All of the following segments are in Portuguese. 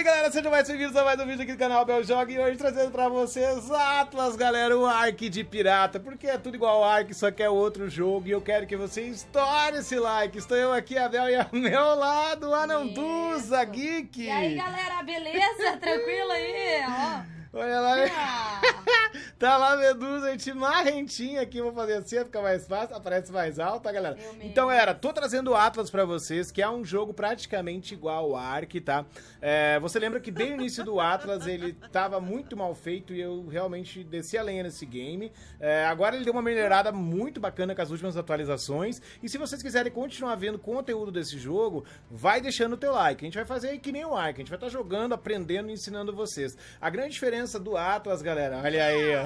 aí, galera, sejam mais bem-vindos a mais um vídeo aqui do canal Bel Jogue e hoje trazendo pra vocês Atlas, galera, o Ark de pirata, porque é tudo igual ao Ark, só que é outro jogo e eu quero que você estoure esse like. Estou eu aqui, a Bel, e ao meu lado, a Nanduza Geek. E aí galera, beleza? Tranquilo aí? Ó. Olha lá. Ah. tá lá Medusa, gente marrentinha aqui. Vou fazer assim, fica mais fácil, aparece mais alto, tá, galera? Então era, tô trazendo o Atlas para vocês, que é um jogo praticamente igual ao Ark, tá? É, você lembra que bem no início do Atlas ele tava muito mal feito e eu realmente desci a lenha nesse game. É, agora ele deu uma melhorada muito bacana com as últimas atualizações. E se vocês quiserem continuar vendo conteúdo desse jogo, vai deixando o teu like. A gente vai fazer aí que nem o Ark, a gente vai estar tá jogando, aprendendo e ensinando vocês. A grande diferença diferença do Atlas, galera, olha aí, ó.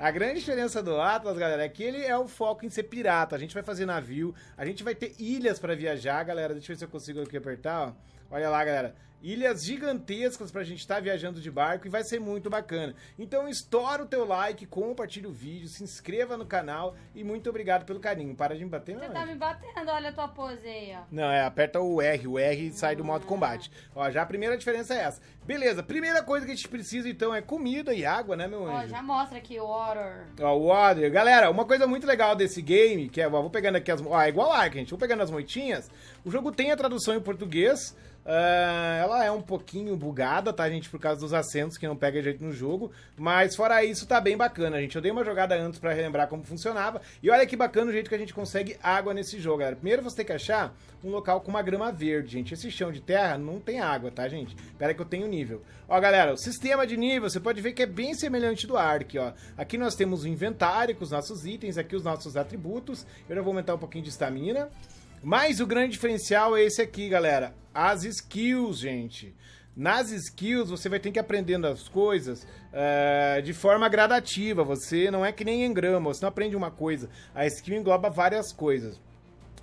A grande diferença do Atlas, galera, é que ele é o foco em ser pirata. A gente vai fazer navio, a gente vai ter ilhas para viajar, galera. Deixa eu ver se eu consigo aqui apertar, ó. Olha lá, galera. Ilhas gigantescas pra gente estar tá viajando de barco e vai ser muito bacana. Então estoura o teu like, compartilha o vídeo, se inscreva no canal e muito obrigado pelo carinho. Para de me bater, não. Você tá me batendo, olha a tua pose aí, ó. Não, é, aperta o R, o R sai do modo ah. combate. Ó, já a primeira diferença é essa. Beleza, primeira coisa que a gente precisa então é comida e água, né, meu anjo? Ó, já mostra aqui, o water. Ó, water. Galera, uma coisa muito legal desse game, que é, ó, vou pegando aqui as... Ó, é igual a gente. Vou pegando as moitinhas o jogo tem a tradução em português. Uh, ela é um pouquinho bugada, tá, gente? Por causa dos acentos que não pega jeito no jogo. Mas fora isso, tá bem bacana, gente. Eu dei uma jogada antes para relembrar como funcionava. E olha que bacana o jeito que a gente consegue água nesse jogo, galera. Primeiro você tem que achar um local com uma grama verde, gente. Esse chão de terra não tem água, tá, gente? Pera que eu tenho nível. Ó, galera, o sistema de nível, você pode ver que é bem semelhante do Ark, ó. Aqui nós temos o inventário com os nossos itens, aqui os nossos atributos. Eu já vou aumentar um pouquinho de estamina. Mas o grande diferencial é esse aqui, galera. As skills, gente. Nas skills, você vai ter que ir aprendendo as coisas uh, de forma gradativa. Você não é que nem em grama. você não aprende uma coisa. A skill engloba várias coisas.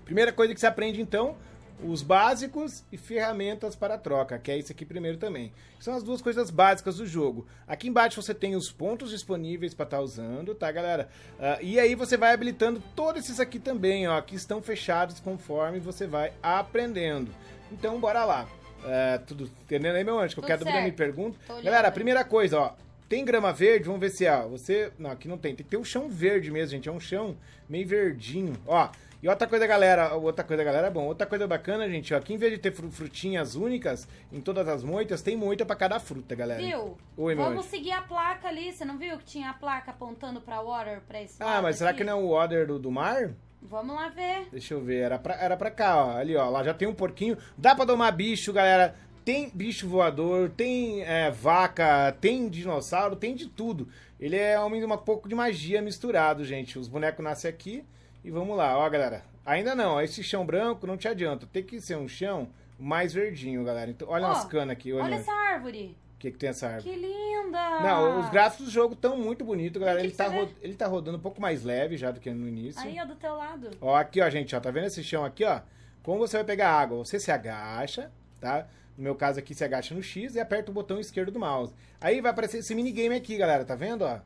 Primeira coisa que você aprende, então, os básicos e ferramentas para troca, que é isso aqui primeiro também. São as duas coisas básicas do jogo. Aqui embaixo você tem os pontos disponíveis para estar tá usando, tá, galera? Uh, e aí você vai habilitando todos esses aqui também, ó, que estão fechados conforme você vai aprendendo. Então, bora lá. Uh, tudo entendendo aí, meu anjo? Qualquer dúvida me pergunta. Galera, a primeira coisa, ó, tem grama verde? Vamos ver se é. Você. Não, aqui não tem. Tem que ter o um chão verde mesmo, gente. É um chão meio verdinho. Ó, e outra coisa, galera, outra coisa, galera, bom, outra coisa bacana, gente, ó, aqui em vez de ter frutinhas únicas em todas as moitas, tem moita para cada fruta, galera. Viu? Oi, meu Vamos seguir a placa ali, você não viu que tinha a placa apontando para water, para esse Ah, mas aqui? será que não é o water do, do mar? Vamos lá ver. Deixa eu ver, era pra, era pra cá, ó. Ali, ó. Lá já tem um porquinho. Dá pra domar bicho, galera. Tem bicho voador, tem é, vaca, tem dinossauro, tem de tudo. Ele é um, um pouco de magia misturado, gente. Os bonecos nascem aqui. E vamos lá, ó, galera. Ainda não, esse chão branco não te adianta. Tem que ser um chão mais verdinho, galera. Então, olha oh, as canas aqui. Olha, olha essa árvore. O que, que tem essa árvore? Que linda! Não, os gráficos do jogo estão muito bonitos, galera. Que ele, tá ro... ele tá rodando um pouco mais leve já do que no início. Aí, ó, do teu lado. Ó, aqui, ó, gente, ó. Tá vendo esse chão aqui, ó? Como você vai pegar água? Você se agacha, tá? No meu caso aqui, se agacha no X e aperta o botão esquerdo do mouse. Aí vai aparecer esse minigame aqui, galera. Tá vendo, ó?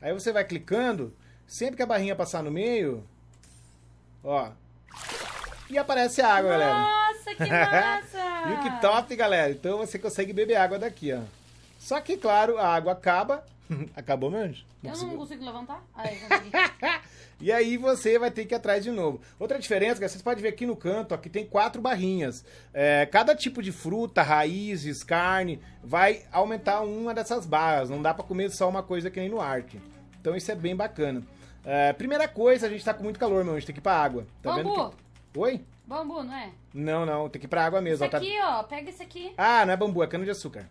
Aí você vai clicando. Sempre que a barrinha passar no meio, Ó. E aparece a água, Nossa, galera. Nossa, que massa! e que top, galera. Então você consegue beber água daqui, ó. Só que, claro, a água acaba. Acabou mesmo Não eu não consigo levantar. Aí, ah, e aí você vai ter que ir atrás de novo. Outra diferença, vocês podem ver aqui no canto, aqui tem quatro barrinhas. É, cada tipo de fruta, raízes, carne, vai aumentar uma dessas barras. Não dá para comer só uma coisa que nem no Ark. Então isso é bem bacana. É, primeira coisa, a gente tá com muito calor, meu gente tem que ir pra água. Tá Bambu. vendo? Que... Oi? Bambu, não é? Não, não, tem que ir pra água mesmo. Isso ó, tá- aqui, ó, pega isso aqui. Ah, não é bambu, é cana-de-açúcar.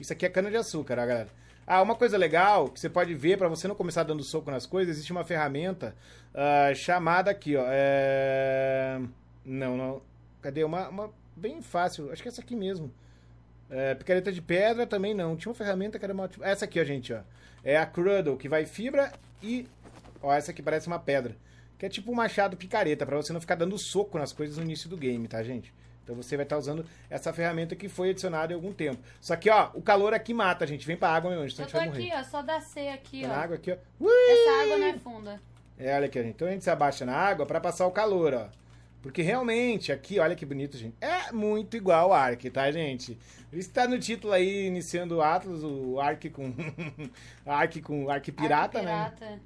Isso aqui é cana-de-açúcar, ó, galera. Ah, uma coisa legal que você pode ver, para você não começar dando soco nas coisas, existe uma ferramenta uh, chamada aqui, ó. É... Não, não. Cadê? Uma, uma bem fácil, acho que é essa aqui mesmo. É, picareta de pedra também não. Tinha uma ferramenta que era uma. Essa aqui, ó, gente, ó. É a Cruddle, que vai fibra e Ó, essa aqui parece uma pedra. Que é tipo um machado picareta, para você não ficar dando soco nas coisas no início do game, tá, gente? Então você vai estar tá usando essa ferramenta que foi adicionada há algum tempo. Só que, ó, o calor aqui mata, gente. Vem pra água, meu anjo, senão a vai aqui, morrer. ó, só da C aqui, tá ó. Na água aqui, ó. Ui! Essa água não é funda. É, olha aqui, gente. Então a gente se abaixa na água para passar o calor, ó. Porque realmente, aqui, olha que bonito, gente. É muito igual o Ark, tá, gente? Isso tá no título aí, iniciando o Atlas, o Ark com. Ark com. Ark pirata, Ark pirata. né?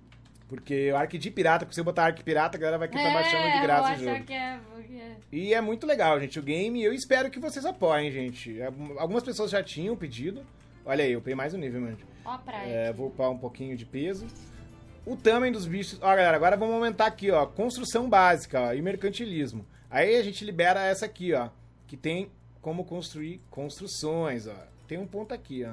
Porque o arco de pirata, se você botar arco pirata, a galera vai querer é, tá baixando de graça o jogo. Que é, porque... É. E é muito legal, gente, o game. Eu espero que vocês apoiem, gente. É, algumas pessoas já tinham pedido. Olha aí, eu peguei mais um nível, mano. Ó, praia. É, vou upar um pouquinho de peso. O tamanho dos bichos. Ó, galera, agora vamos aumentar aqui, ó. Construção básica, ó, e mercantilismo. Aí a gente libera essa aqui, ó. Que tem como construir construções, ó. Tem um ponto aqui, ó.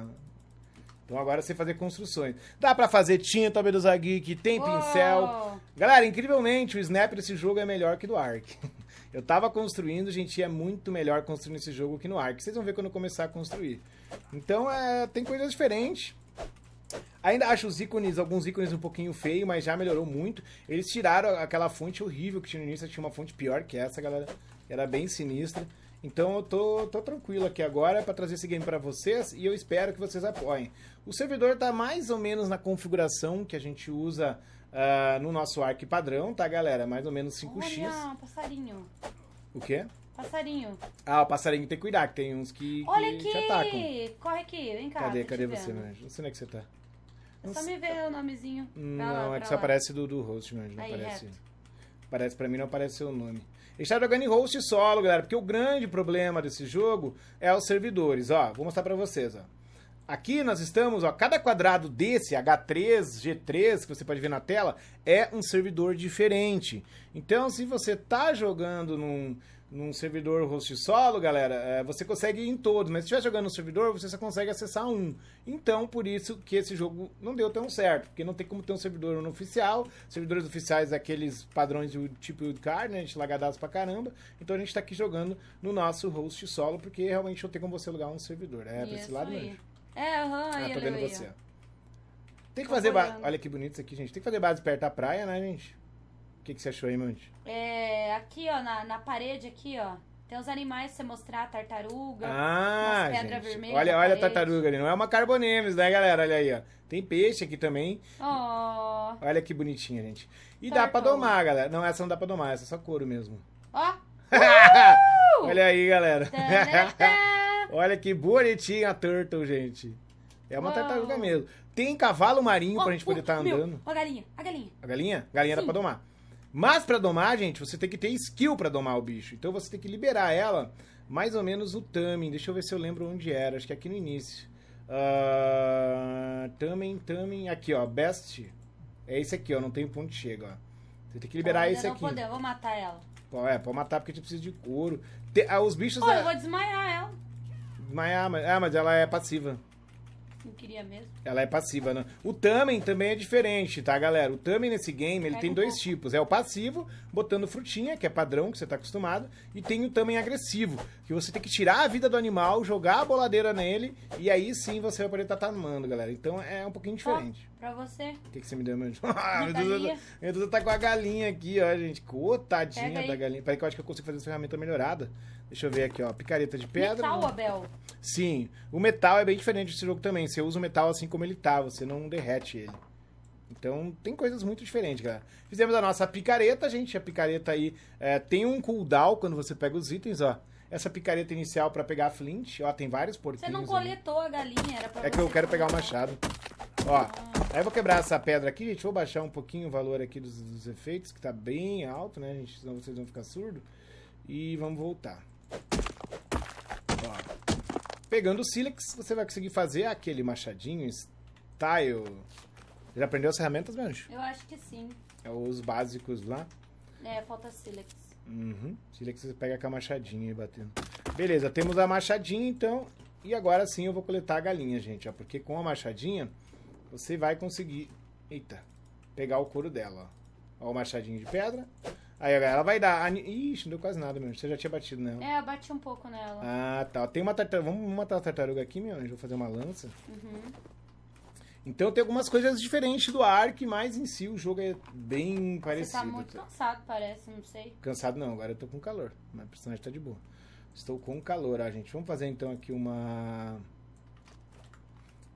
Então agora você fazer construções. Dá para fazer tinta, Medusa Geek, tem pincel. Galera, incrivelmente, o Snap desse jogo é melhor que do Ark. Eu tava construindo, gente, é muito melhor construir esse jogo que no Ark. Vocês vão ver quando eu começar a construir. Então, é, tem coisas diferentes. Ainda acho os ícones, alguns ícones um pouquinho feio, mas já melhorou muito. Eles tiraram aquela fonte horrível que tinha no início, tinha uma fonte pior que essa, galera. Era bem sinistra. Então eu tô, tô tranquilo aqui agora para trazer esse game para vocês e eu espero que vocês apoiem. O servidor tá mais ou menos na configuração que a gente usa uh, no nosso ARC padrão, tá galera? Mais ou menos 5x. Olha, passarinho. O quê? Passarinho. Ah, o passarinho tem que cuidar, que tem uns que, Olha que aqui. te atacam. Corre aqui, vem cá. Cadê, cadê você, vendo. Manjo? Não sei onde é que você tá. É não só me ver tá. o nomezinho. não, lá, é que só aparece do, do host, Manjo. Não Aí, aparece. Reto. Aparece pra mim, não aparece o nome. Ele está jogando em host solo, galera, porque o grande problema desse jogo é os servidores. Ó, vou mostrar para vocês, ó. Aqui nós estamos, ó, cada quadrado desse, H3, G3, que você pode ver na tela, é um servidor diferente. Então, se você está jogando num, num servidor host solo, galera, é, você consegue ir em todos, mas se estiver jogando no servidor, você só consegue acessar um. Então, por isso que esse jogo não deu tão certo, porque não tem como ter um servidor oficial, servidores oficiais é aqueles padrões do tipo wildcard, né, a gente lagadados pra caramba, então a gente tá aqui jogando no nosso host solo, porque realmente não tem como você alugar um servidor, é, pra esse lado mesmo. É, aham, uhum, ah, tô vendo você. Ó. Tem que tô fazer Olha que bonito isso aqui, gente. Tem que fazer base perto da praia, né, gente? O que, que você achou aí, Mandy? É, aqui, ó, na, na parede aqui, ó. Tem os animais pra você mostrar, a tartaruga, ah, pedra vermelha. Olha, olha a tartaruga ali, não é uma carbonemes, né, galera? Olha aí, ó. Tem peixe aqui também. Oh. Olha que bonitinha, gente. E dá pra domar, galera. Não, essa não dá pra domar, essa é só couro mesmo. Ó. Oh. olha aí, galera. Olha que bonitinha a turtle, gente. É uma oh. tartaruga mesmo. Tem cavalo marinho oh, pra gente poder estar oh, tá andando. oh, a galinha, a galinha. A galinha? A galinha Sim. era pra domar. Mas pra domar, gente, você tem que ter skill pra domar o bicho. Então você tem que liberar ela mais ou menos no Tamin. Deixa eu ver se eu lembro onde era. Acho que é aqui no início. Uh, ah, tamin, Tamin. Aqui, ó. Best. É esse aqui, ó. Não tem ponto de chega, ó. Você tem que liberar ah, esse aqui. Poder. Eu vou matar ela. É, pode matar porque a gente precisa de couro. ah, os bichos. Pô, é eu vou desmaiar ela. Mas, ah, mas, ah, mas ela é passiva. Não queria mesmo. Ela é passiva, né? O Tamen também é diferente, tá, galera? O Tamen nesse game, ele Pega tem um dois pouco. tipos. É o passivo, botando frutinha, que é padrão, que você está acostumado, e tem o tamanho agressivo, que você tem que tirar a vida do animal, jogar a boladeira nele, e aí sim você vai poder estar tá tamando, galera. Então é um pouquinho diferente. Oh, pra você. O que, que você me deu, meu Deus? Ah, meu Deus, tá com a galinha aqui, ó, gente. cotadinha da galinha. Peraí que eu acho que eu consigo fazer essa ferramenta melhorada. Deixa eu ver aqui, ó. Picareta de pedra. Metal, Abel. Sim. O metal é bem diferente desse jogo também. Você usa o metal assim como ele tá, você não derrete ele. Então tem coisas muito diferentes, galera. Fizemos a nossa picareta, gente. A picareta aí é, tem um cooldown quando você pega os itens, ó. Essa picareta inicial para pegar a flint, ó, tem vários porquinhos. Você não coletou ali. a galinha, era pra É que eu quero pegar o machado. Ó, ah. aí eu vou quebrar essa pedra aqui, gente. Vou baixar um pouquinho o valor aqui dos, dos efeitos, que tá bem alto, né, gente? Senão vocês vão ficar surdos E vamos voltar. Ó. Pegando o sílex, você vai conseguir fazer aquele machadinho style já aprendeu as ferramentas, Benjo? Eu acho que sim. É os básicos lá. É, falta sílex. Uhum. Sílex você pega com a machadinha e batendo. Beleza, temos a machadinha então. E agora sim eu vou coletar a galinha, gente. Ó, porque com a machadinha você vai conseguir. Eita! Pegar o couro dela. Ó, ó o machadinho de pedra. Aí ela vai dar. Ixi, não deu quase nada, meu Você já tinha batido nela. É, bati um pouco nela. Ah, tá. Tem uma tartaruga. Vamos matar a tartaruga aqui, meu anjo. Vou fazer uma lança. Uhum. Então tem algumas coisas diferentes do Ark, mas em si o jogo é bem parecido. Você tá muito cansado, parece, não sei. Cansado não, agora eu tô com calor. Mas Minha personagem tá de boa. Estou com calor, A gente. Vamos fazer então aqui uma.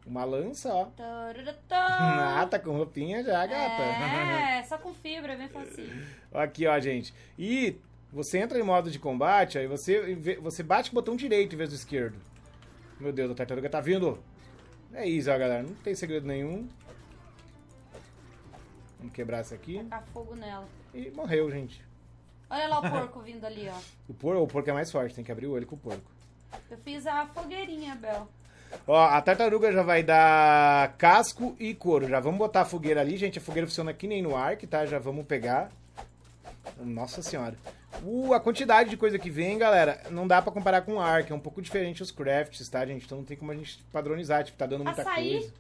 Uma lança, ó. ah, tá com roupinha já, gata. É, só com fibra, é bem fácil. Aqui, ó, gente. E você entra em modo de combate, aí você, você bate com o botão direito em vez do esquerdo. Meu Deus, a tartaruga tá vindo. É isso, ó, galera. Não tem segredo nenhum. Vamos quebrar essa aqui. Tacar fogo nela. E morreu, gente. Olha lá o porco vindo ali, ó. O porco, o porco é mais forte, tem que abrir o olho com o porco. Eu fiz a fogueirinha, Bel. Ó, a tartaruga já vai dar casco e couro. Já vamos botar a fogueira ali, gente. A fogueira funciona que nem no ar, que tá? Já vamos pegar. Nossa senhora. Uh, a quantidade de coisa que vem, galera, não dá para comparar com o Ark. É um pouco diferente os crafts, tá, gente? Então não tem como a gente padronizar. Tipo, tá dando muita açaí. coisa.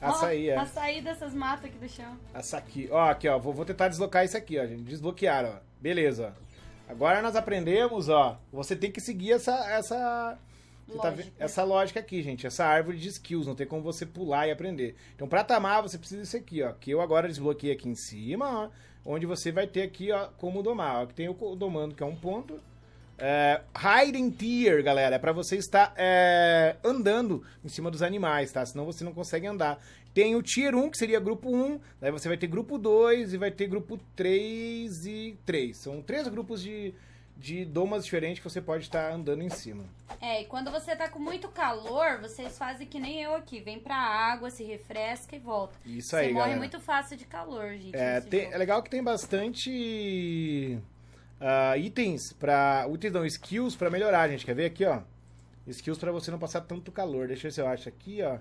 Açaí, ó, é. Açaí dessas matas aqui do chão. Açaí. Ó, aqui, ó. Vou, vou tentar deslocar isso aqui, ó, gente. Desbloquearam, ó. Beleza, Agora nós aprendemos, ó. Você tem que seguir essa... essa Tá essa lógica aqui, gente. Essa árvore de skills, não tem como você pular e aprender. Então, para tamar, você precisa disso aqui, ó. Que eu agora desbloqueei aqui em cima, ó, Onde você vai ter aqui, ó, como domar. Ó, que tem o domando, que é um ponto. É, hiding tier, galera, é pra você estar é, andando em cima dos animais, tá? Senão você não consegue andar. Tem o tier 1, que seria grupo 1, daí você vai ter grupo 2 e vai ter grupo 3 e 3. São três grupos de, de domas diferentes que você pode estar tá andando em cima. É, e quando você tá com muito calor, vocês fazem que nem eu aqui. Vem pra água, se refresca e volta. Isso você aí, Você morre galera. muito fácil de calor, gente. É, tem, é legal que tem bastante uh, itens para Itens não, skills pra melhorar, gente. Quer ver aqui, ó? Skills pra você não passar tanto calor. Deixa eu ver se eu acho aqui, ó. Uh,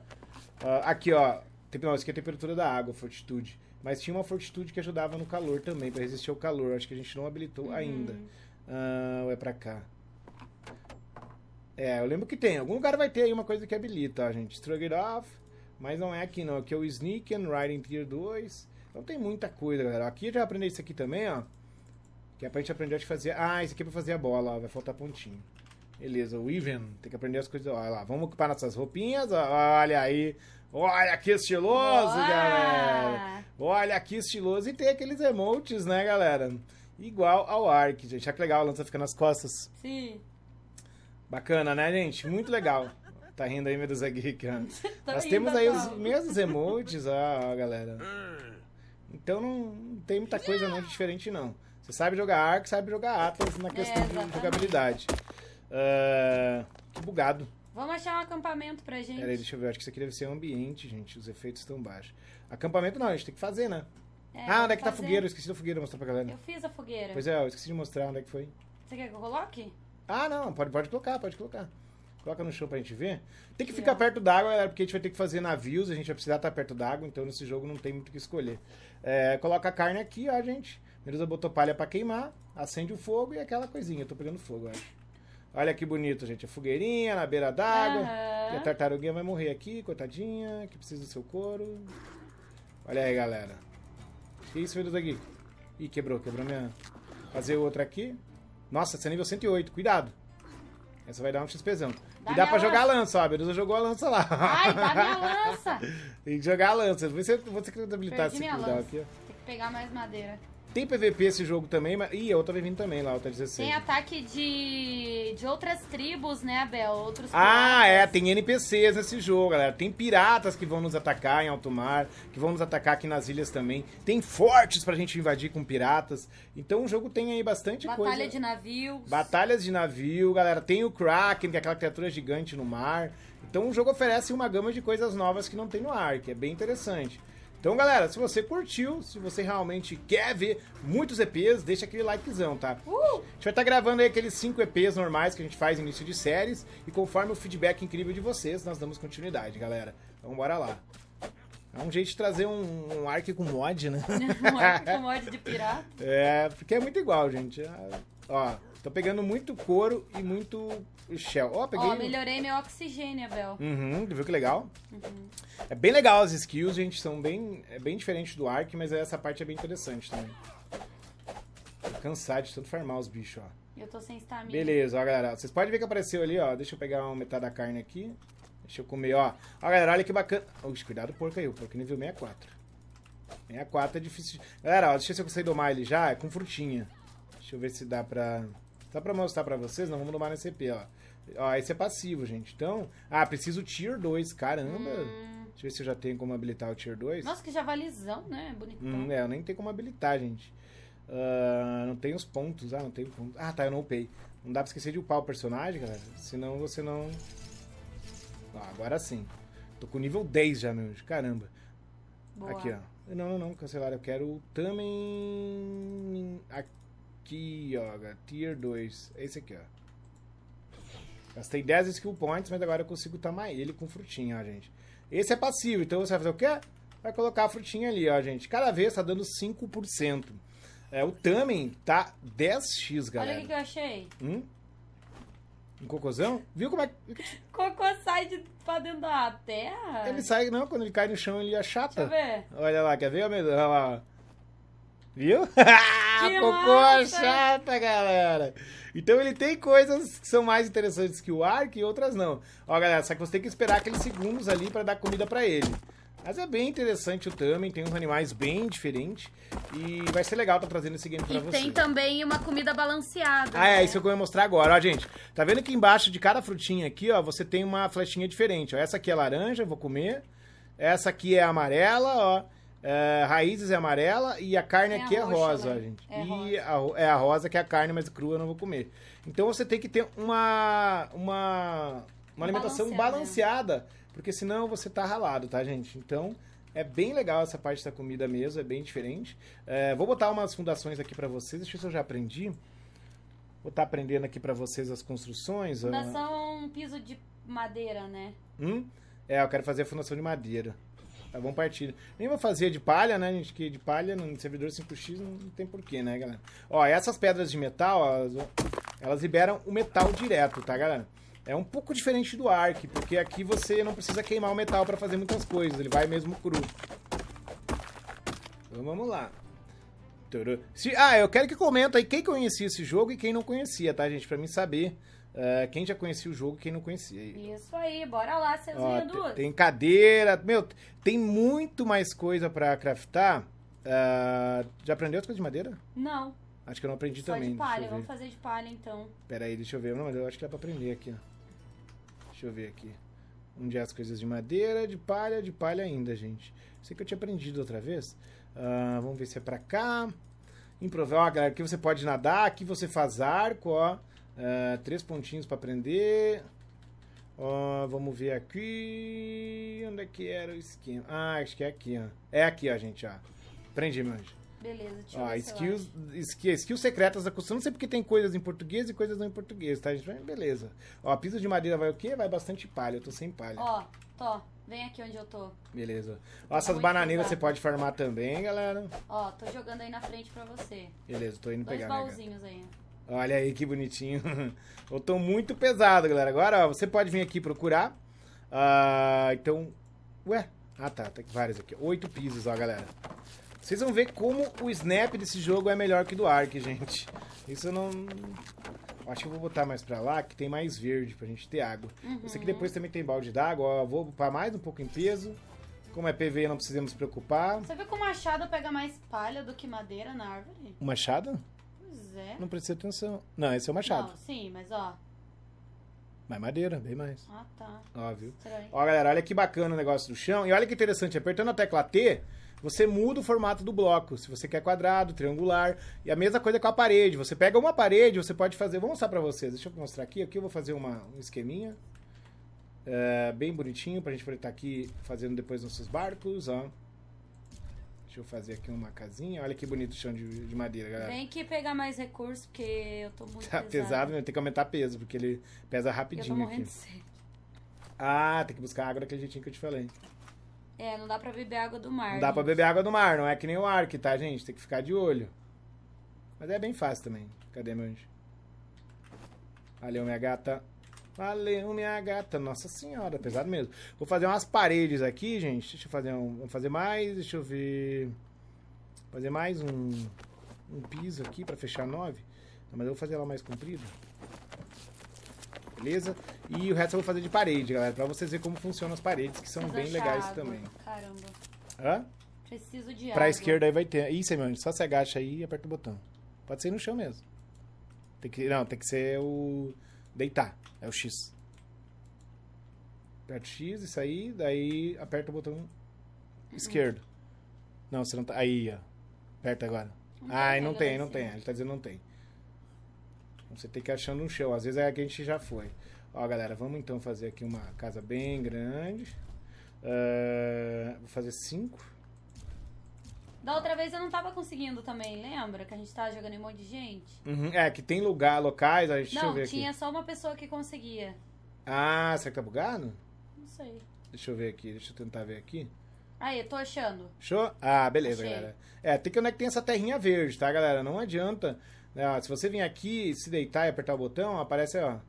aqui, ó. Tempo, não, isso aqui é a temperatura da água, fortitude. Mas tinha uma fortitude que ajudava no calor também, para resistir ao calor. Acho que a gente não habilitou uhum. ainda. Ah, ou é pra cá? É, eu lembro que tem. Algum lugar vai ter aí uma coisa que habilita, a gente. Struggle It Off. Mas não é aqui, não. Aqui é o Sneak and Riding Tier 2. Então tem muita coisa, galera. Aqui eu já aprendi isso aqui também, ó. Que é pra gente aprender a fazer... Ah, isso aqui é pra fazer a bola, ó. Vai faltar pontinho. Beleza, o Even. Tem que aprender as coisas. Olha lá, vamos ocupar nossas roupinhas. Olha aí. Olha que estiloso, Uá! galera. Olha que estiloso. E tem aqueles emotes, né, galera? igual ao Ark, gente. Olha que legal, a lança tá fica nas costas. Sim. Bacana, né, gente? Muito legal. Tá rindo aí, Medusa Geek. Né? tá Nós temos aí os mesmos emotes, ah, galera. Então não tem muita coisa muito diferente, não. Você sabe jogar Ark, sabe jogar Atlas na é, questão é, de jogabilidade. Uh, que bugado. Vamos achar um acampamento pra gente. Peraí, deixa eu ver. Acho que isso aqui deve ser um ambiente, gente. Os efeitos estão baixos. Acampamento não, a gente tem que fazer, né? É, ah, onde é que fazer... tá a fogueira? Eu esqueci da fogueira mostrar pra galera. Eu fiz a fogueira. Pois é, eu esqueci de mostrar onde é que foi. Você quer que eu coloque? Ah, não, pode, pode colocar, pode colocar. Coloca no chão pra gente ver. Tem que ficar é. perto d'água, galera, porque a gente vai ter que fazer navios, a gente vai precisar estar tá perto d'água, então nesse jogo não tem muito o que escolher. É, coloca a carne aqui, ó, gente. eu botou palha pra queimar, acende o fogo e aquela coisinha. Eu tô pegando fogo, acho. Olha que bonito, gente. A fogueirinha na beira d'água. Uhum. E a tartaruguinha vai morrer aqui, coitadinha, que precisa do seu couro. Olha aí, galera. Que isso, filho aqui. Ih, quebrou, quebrou minha... Fazer outra aqui. Nossa, esse é nível 108, cuidado. Essa vai dar um XPzão. Dá e dá pra lança. jogar a lança, ó. A Berusa jogou a lança lá. Ai, dá minha lança! Tem que jogar a lança. Vou ter que habilitar Perdi esse cooldown aqui, ó. Tem que pegar mais madeira. Tem PVP esse jogo também, mas. Ih, a outra vem vindo também lá, outra 16. Tem ataque de. de outras tribos, né, Abel? Outros Ah, é, tem NPCs nesse jogo, galera. Tem piratas que vão nos atacar em alto mar, que vão nos atacar aqui nas ilhas também. Tem fortes pra gente invadir com piratas. Então o jogo tem aí bastante Batalha coisa. Batalha de navio Batalhas de navio, galera. Tem o Kraken, que é aquela criatura gigante no mar. Então o jogo oferece uma gama de coisas novas que não tem no Ark. É bem interessante. Então, galera, se você curtiu, se você realmente quer ver muitos EPs, deixa aquele likezão, tá? Uh! A gente vai estar tá gravando aí aqueles 5 EPs normais que a gente faz início de séries. E conforme o feedback incrível de vocês, nós damos continuidade, galera. Então, bora lá. É um jeito de trazer um, um arc com mod, né? um arc com mod de pirata. É, porque é muito igual, gente. Ah, ó, Tô pegando muito couro e muito shell. Ó, oh, peguei. Ó, oh, melhorei meu oxigênio, Abel. Uhum, viu que legal? Uhum. É bem legal as skills, gente, são bem, é bem diferente do arc, mas essa parte é bem interessante também. Tô cansado de tanto farmar os bichos, ó. Eu tô sem estamina. Beleza, ó, galera. Vocês podem ver que apareceu ali, ó. Deixa eu pegar uma metade da carne aqui. Deixa eu comer, ó. Ó, galera, olha que bacana. Oxe, cuidado o porco aí, o porco nível 64. 64 é difícil. Galera, ó, deixa eu ver se eu consigo domar ele já, é com frutinha. Deixa eu ver se dá pra... Só pra mostrar pra vocês, não vamos tomar nesse EP, ó. Ó, esse é passivo, gente. Então, ah, preciso Tier 2, caramba. Hum. Deixa eu ver se eu já tenho como habilitar o Tier 2. Nossa, que javalizão, né? Bonitão. Hum, é, eu nem tenho como habilitar, gente. Uh, não tem os pontos. Ah, não tem pontos. Ah, tá, eu não upei. Não dá pra esquecer de upar o personagem, galera. Senão você não... Ah, agora sim. Tô com nível 10 já, meu. Caramba. Boa. Aqui, ó. Não, não, não, cancelar. Eu quero também. Aqui aqui, ó. Tier 2. É esse aqui, ó. Gastei 10 skill points, mas agora eu consigo tamar ele com frutinha, ó, gente. Esse é passivo, então você vai fazer o quê? Vai colocar a frutinha ali, ó, gente. Cada vez tá dando 5%. É, o Tamen tá 10x, galera. Olha o que eu achei. Hum? Um cocôzão? Viu como é que. Cocô sai de, pra dentro da terra? Ele sai, não, quando ele cai no chão ele achata. É Deixa eu ver. Olha lá, quer ver? Olha lá. Viu? Cocô chata, galera. Então ele tem coisas que são mais interessantes que o arco e outras não. Ó, galera, só que você tem que esperar aqueles segundos ali para dar comida para ele. Mas é bem interessante o Tamen, tem uns animais bem diferentes. E vai ser legal tá trazendo esse game pra e você. E tem também uma comida balanceada. Ah, é, né? é, isso que eu vou mostrar agora. Ó, gente, tá vendo que embaixo de cada frutinha aqui, ó, você tem uma flechinha diferente. Ó, essa aqui é laranja, vou comer. Essa aqui é amarela, ó. É, raízes é amarela e a carne é aqui a é roxa, é rosa, né? gente. É e rosa. A, é a rosa que é a carne, mas crua eu não vou comer. Então você tem que ter uma, uma, uma alimentação balanceada, né? porque senão você tá ralado, tá, gente? Então é bem legal essa parte da comida mesmo, é bem diferente. É, vou botar umas fundações aqui para vocês, deixa eu ver se eu já aprendi. Vou estar tá aprendendo aqui para vocês as construções. Fundação, piso de madeira, né? Hum? É, eu quero fazer a fundação de madeira. É bom partida. Nem vou fazer de palha, né, gente? Que de palha no servidor 5x não tem porquê, né, galera? Ó, essas pedras de metal, elas, elas liberam o metal direto, tá, galera? É um pouco diferente do Ark, porque aqui você não precisa queimar o metal para fazer muitas coisas, ele vai mesmo cru. Então vamos lá. Se, ah, eu quero que comenta aí quem conhecia esse jogo e quem não conhecia, tá, gente? Pra mim saber é, quem já conhecia o jogo, quem não conhecia. Isso aí, bora lá, seus Ó, Tem cadeira, meu, tem muito mais coisa para craftar. Uh, já aprendeu as coisas de madeira? Não. Acho que eu não aprendi Só também. de palha, vamos fazer de palha então. Pera aí, deixa eu ver. Não, eu acho que dá pra aprender aqui, ó. Deixa eu ver aqui. Onde um é as coisas de madeira, de palha, de palha ainda, gente. Sei que eu tinha aprendido outra vez. Uh, vamos ver se é pra cá. Improvável, ó, galera, aqui você pode nadar, aqui você faz arco, ó. Uh, três pontinhos para prender. Uh, vamos ver aqui. Onde é que era o esquema? Ah, acho que é aqui, ó. É aqui, ó, gente, ó. Prendi, meu anjo. Beleza, tio. Ó, skills, skills, skills secretas da costura. Não sei porque tem coisas em português e coisas não em português, tá, gente? Beleza. Ó, piso de madeira vai o quê? Vai bastante palha. Eu tô sem palha. Ó, tô. Vem aqui onde eu tô. Beleza. Tá ó, essas então tá bananeiras você pode farmar também, galera. Ó, tô jogando aí na frente pra você. Beleza, tô indo Dois pegar. Dois baúzinhos aí. Olha aí que bonitinho. Eu tô muito pesado, galera. Agora, ó, você pode vir aqui procurar. Uh, então, ué. Ah, tá. Tem tá vários aqui. Oito pisos, ó, galera. Vocês vão ver como o snap desse jogo é melhor que do Ark, gente. Isso eu não... Acho que eu vou botar mais pra lá, que tem mais verde pra gente ter água. Uhum. Esse aqui depois também tem balde d'água, Vou upar mais um pouco em peso. Como é PV, não precisamos preocupar. Você viu que o machado pega mais palha do que madeira na árvore? O machado? Pois é. Não precisa atenção. Não, esse é o machado. Não, sim, mas ó. Mais é madeira, bem mais. Ah, tá. Óbvio. Estranho. Ó, galera, olha que bacana o negócio do chão. E olha que interessante, apertando a tecla T, você muda o formato do bloco. Se você quer quadrado, triangular. E a mesma coisa com a parede. Você pega uma parede, você pode fazer. Vou mostrar pra vocês. Deixa eu mostrar aqui. Aqui eu vou fazer uma, um esqueminha. É, bem bonitinho pra gente poder estar tá aqui fazendo depois nossos barcos. Ó. Deixa eu fazer aqui uma casinha. Olha que bonito o chão de, de madeira, galera. Vem que pegar mais recursos, porque eu tô muito tá pesado. né? Tem que aumentar peso, porque ele pesa rapidinho eu tô aqui. De Ah, tem que buscar água daquele jeitinho que eu te falei. É, não dá pra beber água do mar. Não gente. dá pra beber água do mar, não é que nem o ar que tá, gente? Tem que ficar de olho. Mas é bem fácil também. Cadê meu anjo? Valeu, minha gata. Valeu, minha gata. Nossa senhora, pesado mesmo. Vou fazer umas paredes aqui, gente. Deixa eu fazer um. Vou fazer mais. Deixa eu ver. Vou fazer mais um. Um piso aqui para fechar nove. Mas eu vou fazer ela mais comprida. Beleza? E o resto eu vou fazer de parede, galera. Pra vocês verem como funcionam as paredes, que são Preciso bem legais água. também. Caramba. Hã? Preciso de água. Pra esquerda aí vai ter. Isso, meu anjo. Só se agacha aí e aperta o botão. Pode ser no chão mesmo. Tem que... Não, tem que ser o Deitar. É o X. Aperta o X, isso aí. Daí aperta o botão esquerdo. Não, você não tá. Aí, ó. Aperta agora. Ah, não tem, não tem. Ele tá dizendo não tem. Você tem que ir achando um chão. Às vezes é a que a gente já foi. Ó, galera, vamos então fazer aqui uma casa bem grande. Uh, vou fazer cinco. Da outra vez eu não tava conseguindo também, lembra? Que a gente tava tá jogando em um monte de gente. Uhum. É, que tem lugar, locais, a gente Não, tinha aqui. só uma pessoa que conseguia. Ah, será que tá bugado? Não sei. Deixa eu ver aqui, deixa eu tentar ver aqui. Aí, eu tô achando. Show? Ah, beleza, Achei. galera. É, tem que onde é que tem essa terrinha verde, tá, galera? Não adianta. Né, ó, se você vir aqui, se deitar e apertar o botão, aparece, ó.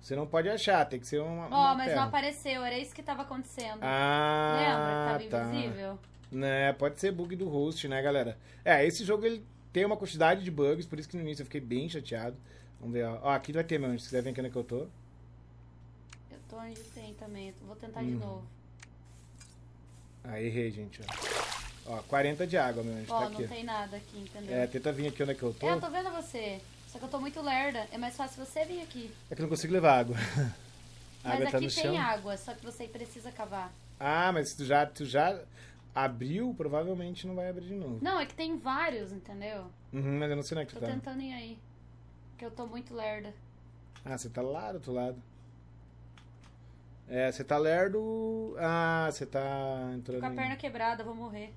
Você não pode achar, tem que ser uma. Ó, oh, mas terra. não apareceu, era isso que tava acontecendo. Ah, Lembra que tava tá. invisível? Né, pode ser bug do host, né, galera? É, esse jogo ele tem uma quantidade de bugs, por isso que no início eu fiquei bem chateado. Vamos ver, ó. ó aqui vai ter, meu anjo. Se quiser vir aqui onde é que eu tô. Eu tô onde tem também. Vou tentar hum. de novo. Ah, errei, gente, ó. Ó, 40 de água, meu anjo. Ó, tá não tem nada aqui, entendeu? É, tenta vir aqui onde é que eu tô. É, eu tô vendo você. Só que eu tô muito lerda. É mais fácil você vir aqui. É que eu não consigo levar água. A mas água tá aqui tá no tem chão. água, só que você precisa cavar. Ah, mas tu já, tu já abriu, provavelmente não vai abrir de novo. Não, é que tem vários, entendeu? Uhum, mas eu não sei onde é que tô tá. Tô tentando ir aí. Que eu tô muito lerda. Ah, você tá lá do outro lado. É, você tá lerdo. Ah, você tá entrando. Com a em... perna quebrada, vou morrer.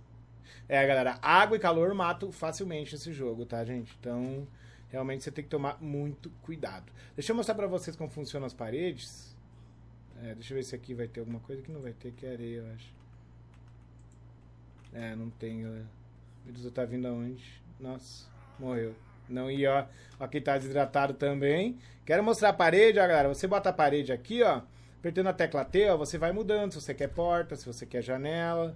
É, galera, água e calor matam facilmente nesse jogo, tá, gente? Então, realmente você tem que tomar muito cuidado. Deixa eu mostrar pra vocês como funcionam as paredes. É, deixa eu ver se aqui vai ter alguma coisa que não vai ter, que é areia, eu acho. É, não tem. É. O vírus tá vindo aonde? Nossa, morreu. Não, e ó, aqui tá desidratado também. Quero mostrar a parede, ó, galera. Você bota a parede aqui, ó. Apertando a tecla T, ó, você vai mudando. Se você quer porta, se você quer janela.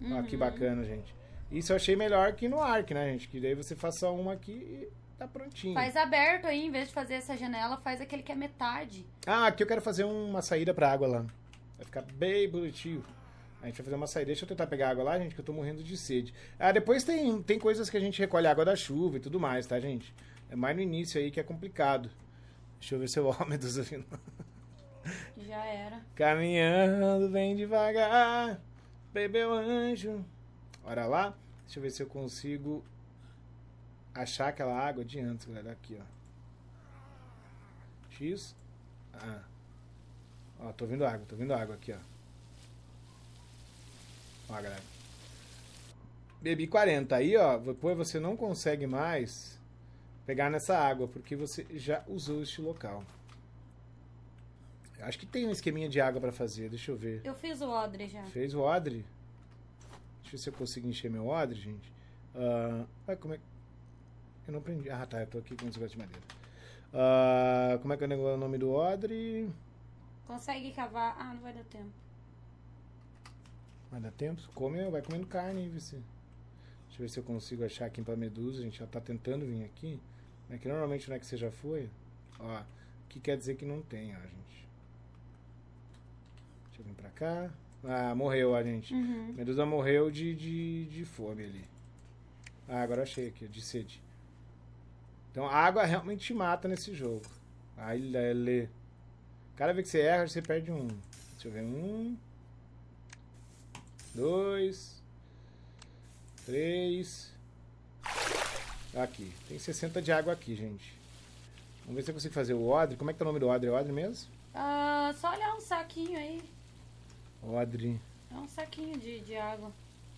Uhum. Ó, que uhum. bacana, gente. Isso eu achei melhor que no arc, né, gente? Que daí você faça uma aqui e tá prontinho. Faz aberto aí, em vez de fazer essa janela, faz aquele que é metade. Ah, aqui eu quero fazer uma saída pra água lá. Vai ficar bem bonitinho. A gente vai fazer uma saída. Deixa eu tentar pegar água lá, gente, que eu tô morrendo de sede. Ah, depois tem, tem coisas que a gente recolhe água da chuva e tudo mais, tá, gente? É mais no início aí que é complicado. Deixa eu ver se eu amo Medusa final. Já era. Caminhando bem devagar, bebeu anjo. Olha lá. Deixa eu ver se eu consigo achar aquela água de antes, galera. Aqui, ó. X. Ah. Ó, tô vendo água, tô vendo água aqui, ó com grave. Bebi 40. Aí, ó, depois você não consegue mais pegar nessa água, porque você já usou este local. Acho que tem um esqueminha de água para fazer, deixa eu ver. Eu fiz o odre já. Fez o odre? Deixa eu ver se eu consigo encher meu odre, gente. Uh, ah, ué, ah, como é que. Eu não aprendi. Ah, tá, eu tô aqui com os de madeira. Uh, como é que é o nome do odre? Consegue cavar. Ah, não vai dar tempo. Vai dar tempo? Come, vai comendo carne, hein, Vici? Deixa eu ver se eu consigo achar aqui pra Medusa. A gente já tá tentando vir aqui. É que normalmente não é que você já foi. Ó, o que quer dizer que não tem, ó, gente. Deixa eu vir pra cá. Ah, morreu, a gente. Uhum. Medusa morreu de, de, de fome ali. Ah, agora achei aqui, de sede. Então a água realmente te mata nesse jogo. Aí, lê. Cada vez que você erra, você perde um. Deixa eu ver. Um dois, três. Aqui. Tem 60 de água aqui, gente. Vamos ver se eu consigo fazer o odre. Como é que tá o nome do odre? É odre mesmo? Ah, só olhar um saquinho aí. Odre. É um saquinho de, de água.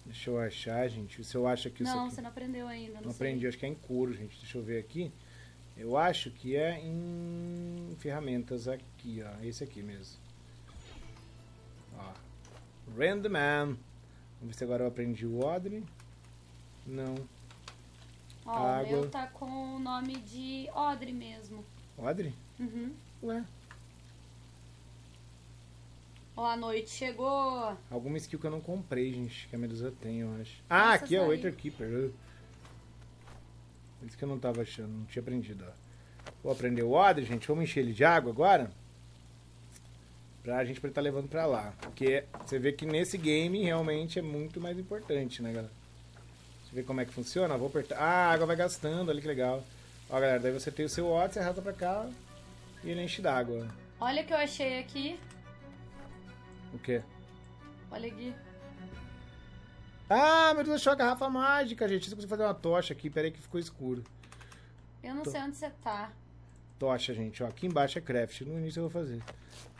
Deixa eu achar, gente. Se eu acho aqui Não, você não aprendeu ainda. Não, não sei. aprendi, acho que é em couro, gente. Deixa eu ver aqui. Eu acho que é em ferramentas aqui, ó. Esse aqui mesmo. Random Man. Vamos ver se agora eu aprendi o Odre. Não. Ó, Água. o meu tá com o nome de Odre mesmo. Odre? Uhum. Ué. Ó, a noite chegou. Alguma skill que eu não comprei, gente, que a Medusa tem, eu acho. Ah, Nossa, aqui é o Waiter Keeper. Uh. Por isso que eu não tava achando, não tinha aprendido, ó. Vou aprender o Odre, gente. Vamos encher ele de água agora? pra gente poder estar tá levando pra lá. Porque você vê que nesse game realmente é muito mais importante, né, galera? Deixa eu ver como é que funciona. Vou apertar. Ah, a água vai gastando, olha que legal. Ó, galera, daí você tem o seu watt, você arrasta pra cá e ele enche d'água. Olha o que eu achei aqui. O quê? Olha aqui. Ah, meu Deus, achou a garrafa mágica, gente. Eu consigo fazer uma tocha aqui. Peraí que ficou escuro. Eu não Tô. sei onde você tá tocha, gente. Ó, aqui embaixo é craft. No início eu vou fazer.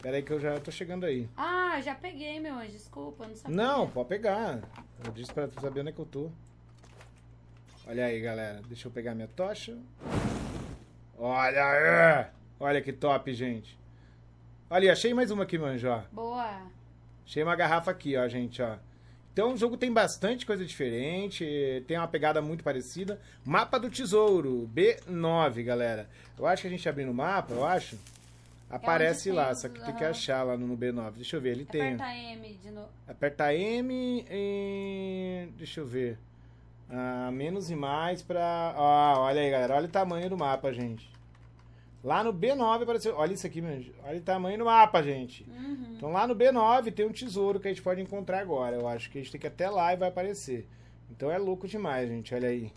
Pera aí que eu já tô chegando aí. Ah, já peguei, meu anjo. Desculpa, não sabia. Não, pode pegar. Eu disse pra saber onde é que eu tô. Olha aí, galera. Deixa eu pegar minha tocha. Olha aí! Olha que top, gente. Olha, achei mais uma aqui, manjo, ó. Boa. Achei uma garrafa aqui, ó, gente, ó. Então o jogo tem bastante coisa diferente, tem uma pegada muito parecida. Mapa do Tesouro, B9, galera. Eu acho que a gente abrindo o mapa, eu acho. É aparece é lá, tem, só que tem que achar lá no B9. Deixa eu ver, ele tem. Aperta M de novo. Aperta M e. Deixa eu ver. Ah, menos e mais pra. Ah, olha aí, galera. Olha o tamanho do mapa, gente. Lá no B9 apareceu. Olha isso aqui, meu. Olha o tamanho do mapa, gente. Uhum. Então lá no B9 tem um tesouro que a gente pode encontrar agora. Eu acho que a gente tem que ir até lá e vai aparecer. Então é louco demais, gente. Olha aí.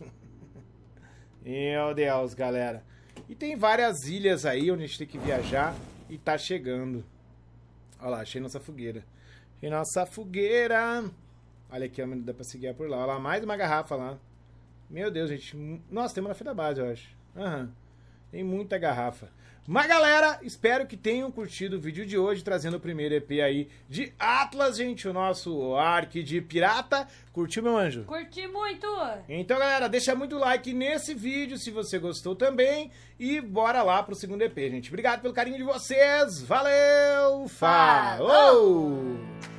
meu Deus, galera. E tem várias ilhas aí onde a gente tem que viajar e tá chegando. Olha lá, achei nossa fogueira. Achei nossa fogueira. Olha aqui, dá pra seguir por lá. Olha lá, mais uma garrafa lá. Meu Deus, gente. Nossa, tem uma na fila da base, eu acho. Aham. Uhum. Tem muita garrafa. Mas galera, espero que tenham curtido o vídeo de hoje, trazendo o primeiro EP aí de Atlas, gente, o nosso arque de pirata. Curtiu, meu anjo? Curti muito! Então, galera, deixa muito like nesse vídeo se você gostou também. E bora lá pro segundo EP, gente. Obrigado pelo carinho de vocês. Valeu! Falou! Falou.